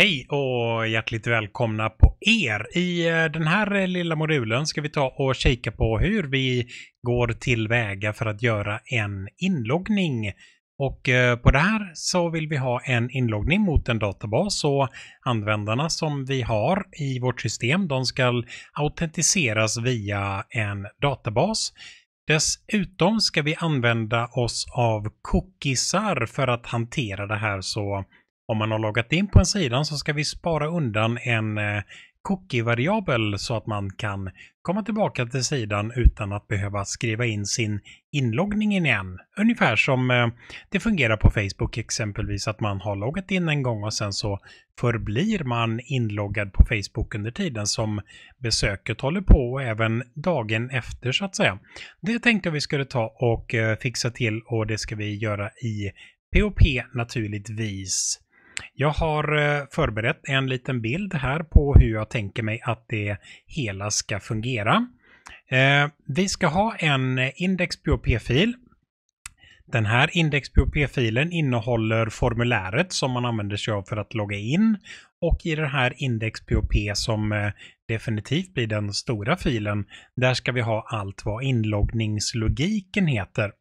Hej och hjärtligt välkomna på er! I eh, den här eh, lilla modulen ska vi ta och kika på hur vi går tillväga för att göra en inloggning. Och eh, på det här så vill vi ha en inloggning mot en databas och användarna som vi har i vårt system de ska autentiseras via en databas. Dessutom ska vi använda oss av cookiesar för att hantera det här så om man har loggat in på en sida så ska vi spara undan en eh, cookie-variabel så att man kan komma tillbaka till sidan utan att behöva skriva in sin inloggning igen. Ungefär som eh, det fungerar på Facebook exempelvis, att man har loggat in en gång och sen så förblir man inloggad på Facebook under tiden som besöket håller på och även dagen efter så att säga. Det tänkte jag vi skulle ta och eh, fixa till och det ska vi göra i POP naturligtvis. Jag har eh, förberett en liten bild här på hur jag tänker mig att det hela ska fungera. Eh, vi ska ha en index.php-fil. Den här index.php-filen innehåller formuläret som man använder sig av för att logga in och i den här index.php som eh, definitivt blir den stora filen, där ska vi ha allt vad inloggningslogiken heter.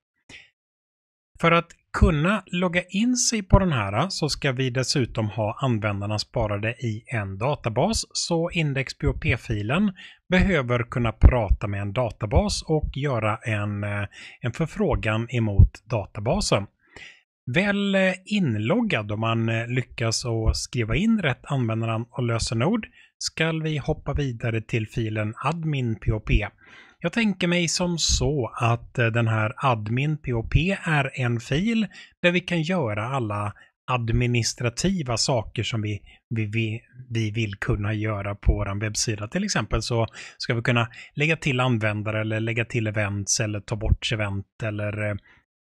För att kunna logga in sig på den här så ska vi dessutom ha användarna sparade i en databas. Så index.php-filen behöver kunna prata med en databas och göra en, eh, en förfrågan emot databasen. Väl eh, inloggad om man eh, lyckas att skriva in rätt användarnamn och lösenord ska vi hoppa vidare till filen admin.php jag tänker mig som så att eh, den här admin är en fil där vi kan göra alla administrativa saker som vi, vi, vi, vi vill kunna göra på vår webbsida. Till exempel så ska vi kunna lägga till användare eller lägga till events eller ta bort event eller eh,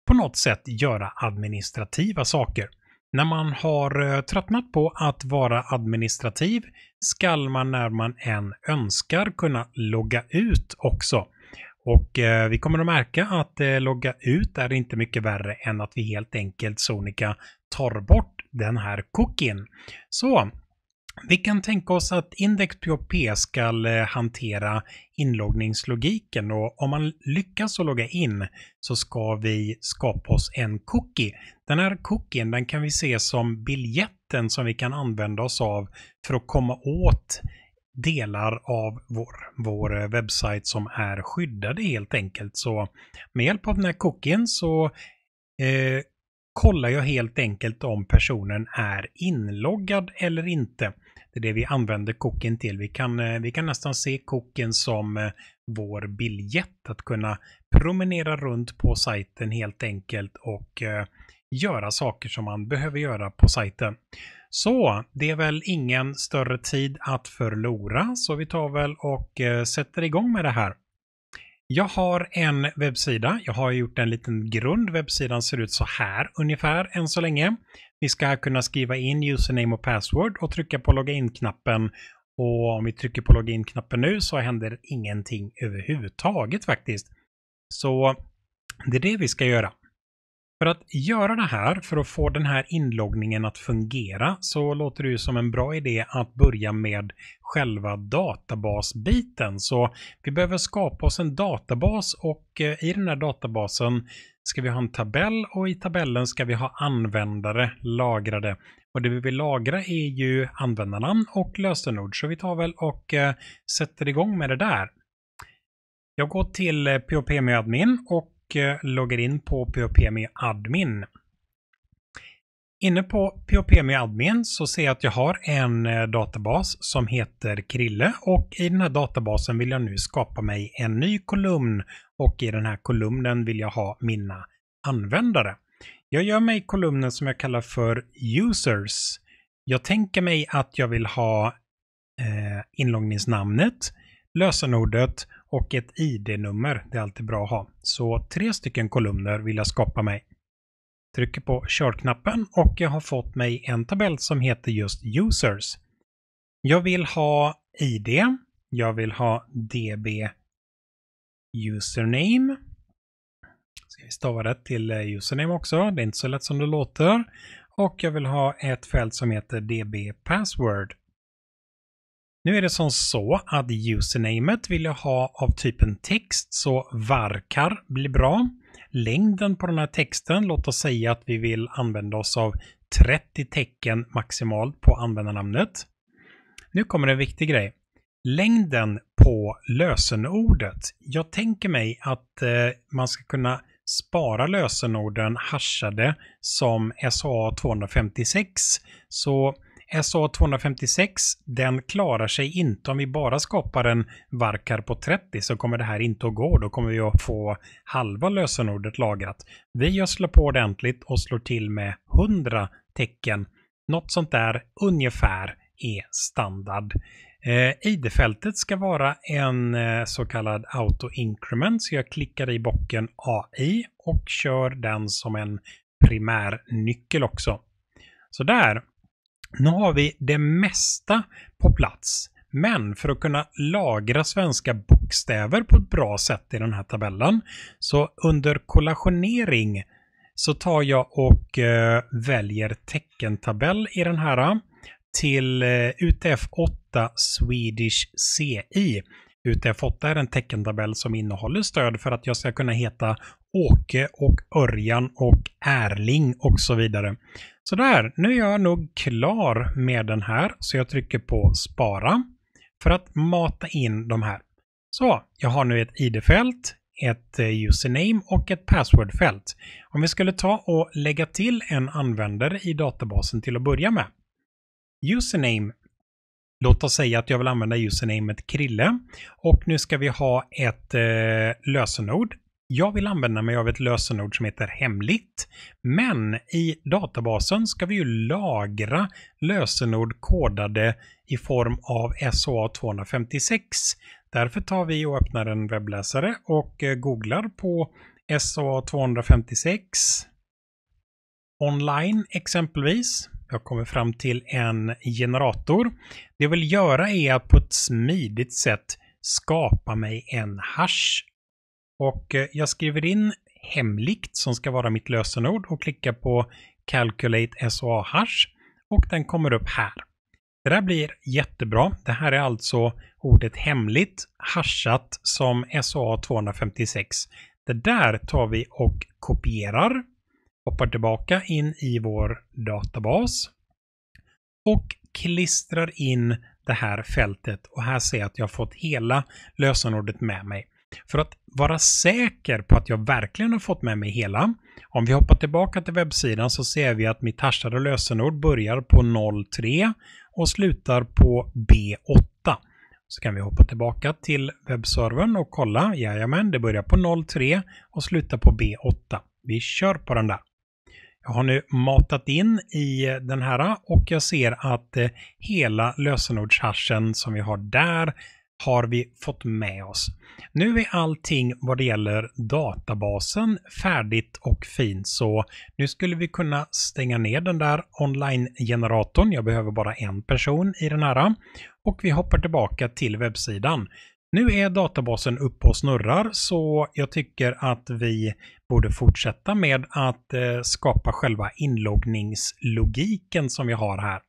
på något sätt göra administrativa saker. När man har eh, tröttnat på att vara administrativ skall man när man än önskar kunna logga ut också. Och eh, vi kommer att märka att eh, logga ut är inte mycket värre än att vi helt enkelt sonika tar bort den här cookien. Så vi kan tänka oss att index ska eh, hantera inloggningslogiken och om man lyckas att logga in så ska vi skapa oss en cookie. Den här cookien den kan vi se som biljetten som vi kan använda oss av för att komma åt delar av vår, vår eh, webbsajt som är skyddade helt enkelt. Så med hjälp av den här cookien så eh, kollar jag helt enkelt om personen är inloggad eller inte. Det är det vi använder Koken till. Vi kan, eh, vi kan nästan se Koken som eh, vår biljett att kunna promenera runt på sajten helt enkelt och eh, göra saker som man behöver göra på sajten. Så det är väl ingen större tid att förlora så vi tar väl och sätter igång med det här. Jag har en webbsida. Jag har gjort en liten grund. Webbsidan ser ut så här ungefär än så länge. Vi ska kunna skriva in username och password och trycka på logga in-knappen. Och om vi trycker på logga in-knappen nu så händer ingenting överhuvudtaget faktiskt. Så det är det vi ska göra. För att göra det här, för att få den här inloggningen att fungera, så låter det ju som en bra idé att börja med själva databasbiten. Så vi behöver skapa oss en databas och eh, i den här databasen ska vi ha en tabell och i tabellen ska vi ha användare lagrade. Och det vi vill lagra är ju användarnamn och lösenord. Så vi tar väl och eh, sätter igång med det där. Jag går till PHP eh, och och eh, loggar in på POPMI Admin. Inne på POPMI Admin så ser jag att jag har en eh, databas som heter Krille och i den här databasen vill jag nu skapa mig en ny kolumn och i den här kolumnen vill jag ha mina användare. Jag gör mig kolumnen som jag kallar för Users. Jag tänker mig att jag vill ha eh, inloggningsnamnet, lösenordet och ett ID-nummer. Det är alltid bra att ha. Så tre stycken kolumner vill jag skapa mig. Trycker på körknappen och jag har fått mig en tabell som heter just Users. Jag vill ha ID. Jag vill ha DB Username. Ska vi stava det till eh, username också. Det är inte så lätt som det låter. Och jag vill ha ett fält som heter DB Password. Nu är det som så att usernamet vill jag ha av typen text, så varkar blir bra. Längden på den här texten, låt oss säga att vi vill använda oss av 30 tecken maximalt på användarnamnet. Nu kommer en viktig grej. Längden på lösenordet. Jag tänker mig att eh, man ska kunna spara lösenorden hashade som SHA 256. Så SA256, den klarar sig inte om vi bara skapar en varkar på 30 så kommer det här inte att gå. Då kommer vi att få halva lösenordet lagrat. Vi gödslar på ordentligt och slår till med 100 tecken. Något sånt där ungefär är standard. Eh, ID-fältet ska vara en eh, så kallad auto-increment, så jag klickar i bocken AI och kör den som en primärnyckel också. Så där. Nu har vi det mesta på plats. Men för att kunna lagra svenska bokstäver på ett bra sätt i den här tabellen, så under kollationering så tar jag och eh, väljer teckentabell i den här till eh, UTF-8 Swedish CI. UTF-8 är en teckentabell som innehåller stöd för att jag ska kunna heta Åke och Örjan och Erling och så vidare. Sådär, nu är jag nog klar med den här så jag trycker på spara för att mata in de här. Så, jag har nu ett ID-fält, ett eh, username och ett password-fält. Om vi skulle ta och lägga till en användare i databasen till att börja med. Username. Låt oss säga att jag vill använda usernamet Krille och nu ska vi ha ett eh, lösenord jag vill använda mig av ett lösenord som heter hemligt. Men i databasen ska vi ju lagra lösenord kodade i form av SOA256. Därför tar vi och öppnar en webbläsare och eh, googlar på SOA256 online exempelvis. Jag kommer fram till en generator. Det jag vill göra är att på ett smidigt sätt skapa mig en hash och eh, jag skriver in hemligt som ska vara mitt lösenord och klickar på Calculate SOA hash och den kommer upp här. Det där blir jättebra. Det här är alltså ordet hemligt hashat som SOA 256. Det där tar vi och kopierar, hoppar tillbaka in i vår databas och klistrar in det här fältet och här ser jag att jag har fått hela lösenordet med mig. För att vara säker på att jag verkligen har fått med mig hela, om vi hoppar tillbaka till webbsidan så ser vi att mitt hashade lösenord börjar på 03 och slutar på B8. Så kan vi hoppa tillbaka till webbservern och kolla. Jajamän, det börjar på 03 och slutar på B8. Vi kör på den där. Jag har nu matat in i den här och jag ser att eh, hela lösenordshashen som vi har där har vi fått med oss. Nu är allting vad det gäller databasen färdigt och fint så nu skulle vi kunna stänga ner den där online-generatorn. Jag behöver bara en person i den här. Och vi hoppar tillbaka till webbsidan. Nu är databasen uppe och snurrar så jag tycker att vi borde fortsätta med att eh, skapa själva inloggningslogiken som vi har här.